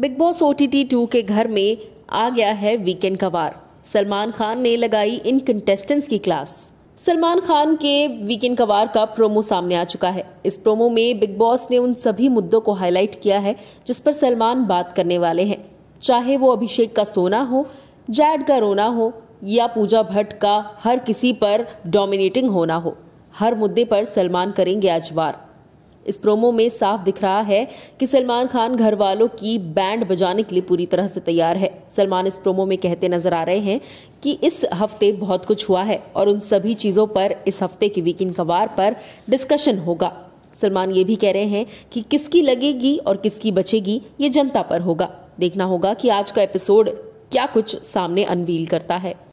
big Boss O T two के घर में आ गया है वीकेंड का वार सलमान खान ने लगाई इन कंटेस्टेंट्स की क्लास सलमान खान के वीकेंड वार का प्रोमो सामने आ चुका है इस प्रोमो में बिग बॉस ने उन सभी मुद्दों को हाईलाइट किया है जिस पर सलमान बात करने वाले हैं चाहे वो अभिषेक का सोना हो जैड का रोना हो या पूजा भट्ट का हर किसी पर डोमिनेटिंग होना हो हर मुद्दे पर सलमान करेंगे आज वार इस प्रोमो में साफ दिख रहा है कि सलमान खान घर वालों की बैंड बजाने के लिए पूरी तरह से तैयार है सलमान इस प्रोमो में कहते नजर आ रहे हैं कि इस हफ्ते बहुत कुछ हुआ है और उन सभी चीज़ों पर इस हफ्ते की वीकेंड कवार पर डिस्कशन होगा सलमान ये भी कह रहे हैं कि किसकी लगेगी और किसकी बचेगी ये जनता पर होगा देखना होगा कि आज का एपिसोड क्या कुछ सामने अनवील करता है